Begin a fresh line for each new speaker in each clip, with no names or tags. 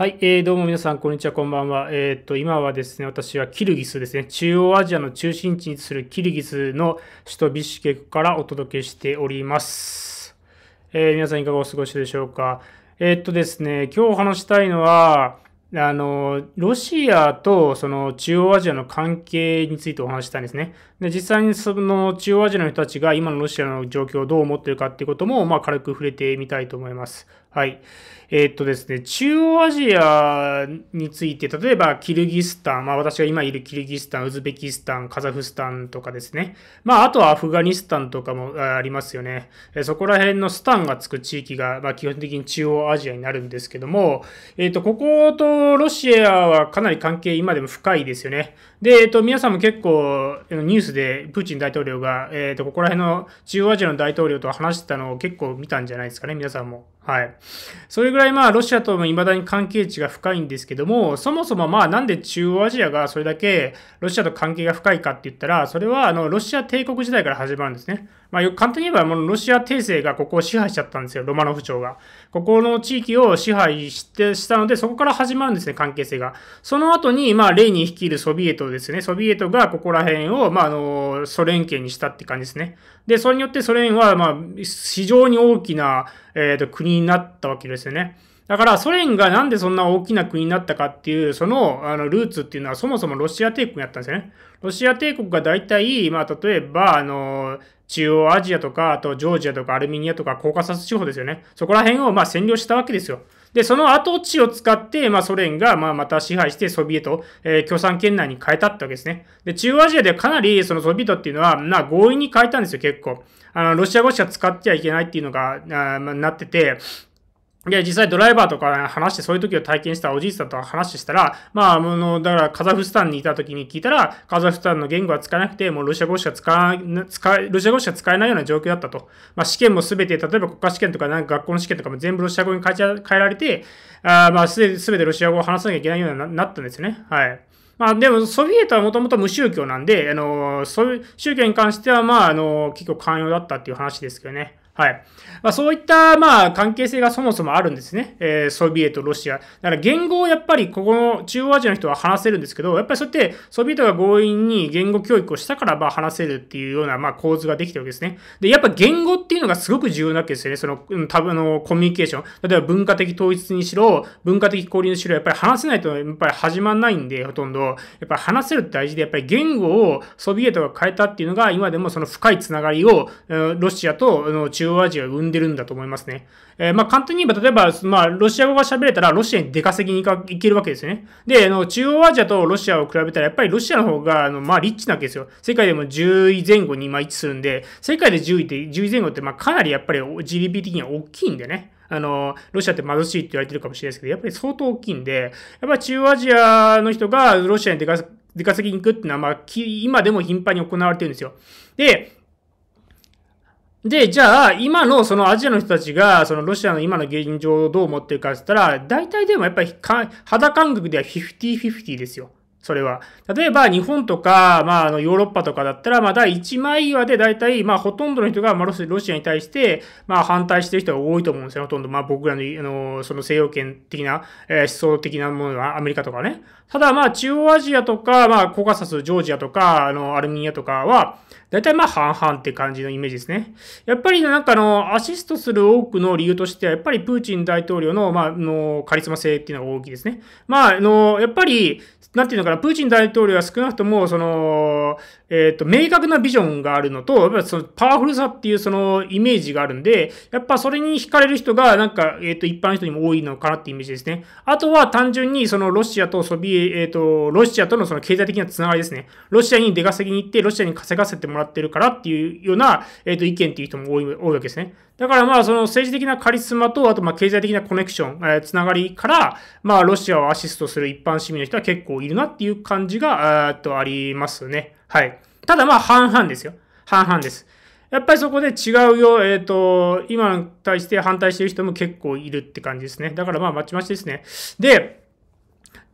はい、えー、どうも皆さん、こんにちは、こんばんは。えっ、ー、と、今はですね、私はキルギスですね、中央アジアの中心地にするキルギスの首都ビシュケクからお届けしております。えー、皆さん、いかがお過ごしでしょうか。えっ、ー、とですね、今日話したいのは、あの、ロシアとその中央アジアの関係についてお話したいんですね。で、実際にその中央アジアの人たちが今のロシアの状況をどう思ってるかっていうことも、まあ、軽く触れてみたいと思います。はい。えー、っとですね、中央アジアについて、例えばキルギスタン、まあ私が今いるキルギスタン、ウズベキスタン、カザフスタンとかですね。まああとはアフガニスタンとかもありますよね。そこら辺のスタンがつく地域が、まあ基本的に中央アジアになるんですけども、えー、っと、こことロシアはかなり関係今でも深いですよね。で、えー、っと、皆さんも結構ニュースでプーチン大統領が、えっと、ここら辺の中央アジアの大統領と話してたのを結構見たんじゃないですかね、皆さんも。はい。それぐらいまあロシアとも未だに関係値が深いんですけども、そもそもまあなんで中央アジアがそれだけロシアと関係が深いかって言ったら、それはあのロシア帝国時代から始まるんですね。まあ、簡単に言えば、ロシア帝政がここを支配しちゃったんですよ、ロマノフ朝が。ここの地域を支配して、したので、そこから始まるんですね、関係性が。その後に、まあ、レに率いるソビエトですね、ソビエトがここら辺を、まあ、あの、ソ連圏にしたって感じですね。で、それによってソ連は、まあ、非常に大きな、えっ、ー、と、国になったわけですよね。だからソ連がなんでそんな大きな国になったかっていう、そのあのルーツっていうのはそもそもロシア帝国やったんですよね。ロシア帝国が大体、まあ例えば、あの、中央アジアとか、あとジョージアとかアルメニアとかコーカサス地方ですよね。そこら辺をま占領したわけですよ。で、その跡地を使って、まあ、ソ連が、まあ、また支配してソビエト、えー、共産圏内に変えたってわけですね。で、中央アジアではかなり、そのソビエトっていうのは、まあ、強引に変えたんですよ、結構。あの、ロシア語しか使ってはいけないっていうのが、あまあ、なってて、で、実際ドライバーとか話して、そういう時を体験したおじいさんと話したら、まあ、あの、だからカザフスタンにいた時に聞いたら、カザフスタンの言語は使えなくて、もうロシア語しか使え、使ロシア語しか使えないような状況だったと。まあ、試験もすべて、例えば国家試験とか、なんか学校の試験とかも全部ロシア語に変え変えられて、あまあ、すべてロシア語を話さなきゃいけないようになったんですよね。はい。まあでも、ソビエトはもともと無宗教なんで、あの、そういう宗教に関しては、まあ、あの、結構寛容だったっていう話ですけどね。はい。まあ、そういった、まあ、関係性がそもそもあるんですね。えー、ソビエト、ロシア。だから言語をやっぱり、ここの中央アジアの人は話せるんですけど、やっぱりそうやってソビエトが強引に言語教育をしたから、まあ、話せるっていうような、まあ、構図ができてるわけですね。で、やっぱ言語っていうのがすごく重要なわけですよね。その、多分の、コミュニケーション。例えば文化的統一にしろ、文化的交流にしろ、やっぱり話せないと、やっぱり始まんないんで、ほとんど。やっぱり話せるって大事で、やっぱり言語をソビエトが変えたっていうのが、今でもその深いつながりを、ロシアと中央オアジアが生んでるんだと思いますね。えー、まあ、簡単に言えば、例えば、まあ、ロシア語が喋れたら、ロシアに出稼ぎに行けるわけですよね。で、あの、中央アジアとロシアを比べたら、やっぱりロシアの方が、あの、まあ、リッチなわけですよ。世界でも10位前後に、まあ、位置するんで、世界で10位って、10位前後って、まあ、かなりやっぱり GDP 的には大きいんでね。あの、ロシアって貧しいって言われてるかもしれないですけど、やっぱり相当大きいんで、やっぱり中央アジアの人がロシアに出稼ぎに行くっていうのは、まあ、今でも頻繁に行われてるんですよ。で、で、じゃあ、今のそのアジアの人たちが、そのロシアの今の現状をどう思ってるかって言ったら、大体でもやっぱり肌感覚では50-50ですよ。それは。例えば日本とか、まあ、あのヨーロッパとかだったら、まあ、第1枚岩で大体、まあ、ほとんどの人が、まあ、ロシアに対して、まあ、反対してる人が多いと思うんですよ。ほとんど、まあ、僕らの、あの、その西洋圏的な、えー、思想的なものはアメリカとかね。ただ、まあ、中央アジアとか、まあ、コカサス、ジョージアとか、あの、アルミニアとかは、大体まあ半々って感じのイメージですね。やっぱりなんかあの、アシストする多くの理由としては、やっぱりプーチン大統領の、まあ、のカリスマ性っていうのが大きいですね。まあ、あの、やっぱり、なんていうのかな、プーチン大統領は少なくとも、その、えっ、ー、と、明確なビジョンがあるのと、やっぱそのパワフルさっていうそのイメージがあるんで、やっぱそれに惹かれる人が、なんか、えっ、ー、と、一般の人にも多いのかなってイメージですね。あとは単純にそのロシアとソビエ、えっ、ー、と、ロシアとのその経済的なつながりですね。ロシアに出稼ぎに行って、ロシアに稼がせてもらってるからっていうような、えっ、と、意見っていう人も多い、多いわけですね。だからまあ、その政治的なカリスマと、あとまあ、経済的なコネクション、えー、つながりから、まあ、ロシアをアシストする一般市民の人は結構いるなっていう感じが、えっと、ありますね。はい。ただまあ半々ですよ。半々です。やっぱりそこで違うよ、えっ、ー、と、今に対して反対してる人も結構いるって感じですね。だからまあ、まちまちですね。で、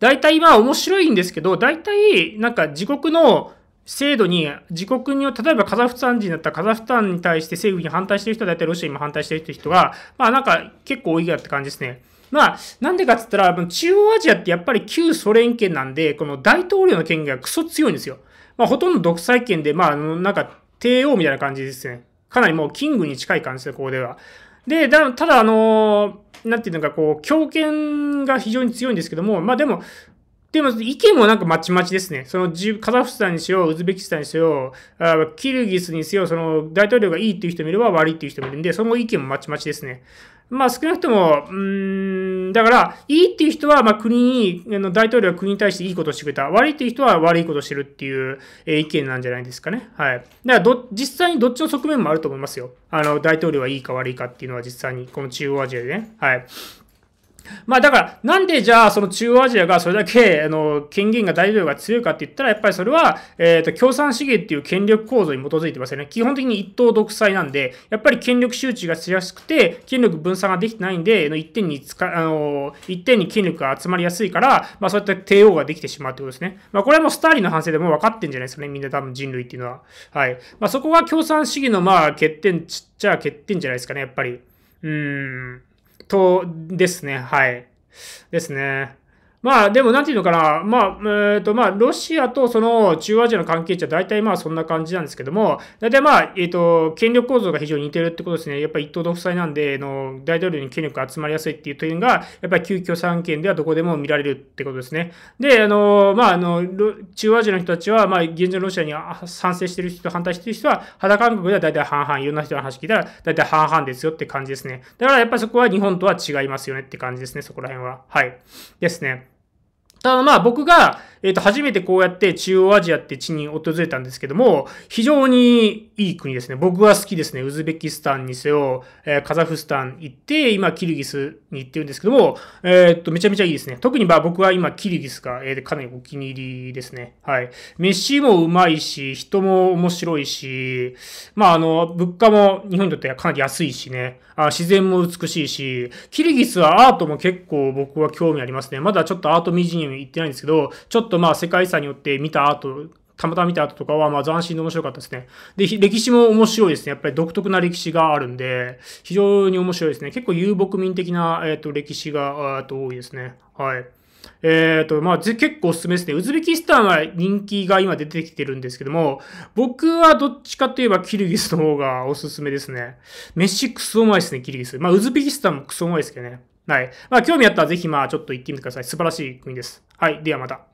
大体まあ面白いんですけど、大体なんか自国の制度に、自国に、例えばカザフスタン人だったらカザフスタンに対して政府に反対してる人は大体ロシアにも反対してるって人が、まあなんか結構多いやって感じですね。まあ、なんでかっつったら、中央アジアってやっぱり旧ソ連圏なんで、この大統領の権限がクソ強いんですよ。まあ、ほとんど独裁権で、まあ、の、なんか、帝王みたいな感じですね。かなりもうキングに近い感じで、ここでは。で、だただ、あのー、なんていうのか、こう、強権が非常に強いんですけども、まあでも、でも、意見もなんかまちまちですね。その、カザフスタンにしよう、ウズベキスタンにしよう、キルギスにせよ、その、大統領がいいっていう人もいれば悪いっていう人もいるんで、その意見もまちまちですね。まあ少なくとも、うーん、だから、いいっていう人は、まあ国に、あの大統領は国に対していいことをしてくれた。悪いっていう人は悪いことをしてるっていう、え意見なんじゃないですかね。はい。だからど、実際にどっちの側面もあると思いますよ。あの、大統領はいいか悪いかっていうのは実際に、この中央アジアでね。はい。まあだから、なんでじゃあその中央アジアがそれだけ、あの、権限が大統領が強いかって言ったら、やっぱりそれは、えっ、と、共産主義っていう権力構造に基づいてますよね。基本的に一党独裁なんで、やっぱり権力集中がしやすくて、権力分散ができてないんで、一点に使、あの、一点に権力が集まりやすいから、まあそういった帝王ができてしまうってことですね。まあこれはもうスターリンの反省でも分かってんじゃないですかね。みんな多分人類っていうのは。はい。まあそこが共産主義のまあ欠点ちっちゃ欠点じゃないですかね、やっぱり。うん。と、ですね。はい。ですね。まあでもなんていうのかな、まあ、えー、とまあロシアとその中央アジアの関係値は大体まあそんな感じなんですけども、大体まあ、えっ、ー、と、権力構造が非常に似てるってことですね。やっぱり一党独裁なんで、の大統領に権力が集まりやすいっていう点が、やっぱり急遽三権ではどこでも見られるってことですね。で、あの、まあ、あの、中央アジアの人たちは、まあ、現状ロシアに賛成してる人と反対してる人は、肌感覚では大体半々、いろんな人の話聞いたら大体半々ですよって感じですね。だからやっぱりそこは日本とは違いますよねって感じですね、そこら辺は。はい。ですね。ただまあ僕が、えっ、と、初めてこうやって中央アジアって地に訪れたんですけども、非常にいい国ですね。僕は好きですね。ウズベキスタンにせよ、えカザフスタン行って、今キルギスに行ってるんですけども、えー、っと、めちゃめちゃいいですね。特にまあ僕は今キルギスが、えー、かなりお気に入りですね。はい。飯もうまいし、人も面白いし、まああの、物価も日本にとってはかなり安いしね。あ自然も美しいし、キルギスはアートも結構僕は興味ありますね。まだちょっとアートミュージアム行ってないんですけど、ちょっとまあ世界遺産によって見た後、たまたま見た後とかは、まあ斬新で面白かったですね。で、歴史も面白いですね。やっぱり独特な歴史があるんで、非常に面白いですね。結構遊牧民的な、えっ、ー、と、歴史が、えっと、多いですね。はい。えっ、ー、と、まあ、結構おすすめですね。ウズベキスタンは人気が今出てきてるんですけども、僕はどっちかといえばキルギスの方がおすすめですね。飯クソうまいですね、キルギス。まあ、ウズベキスタンもクソうまいですけどね。はい。まあ、興味あったらぜひ、まあ、ちょっと行ってみてください。素晴らしい国です。はい。ではまた。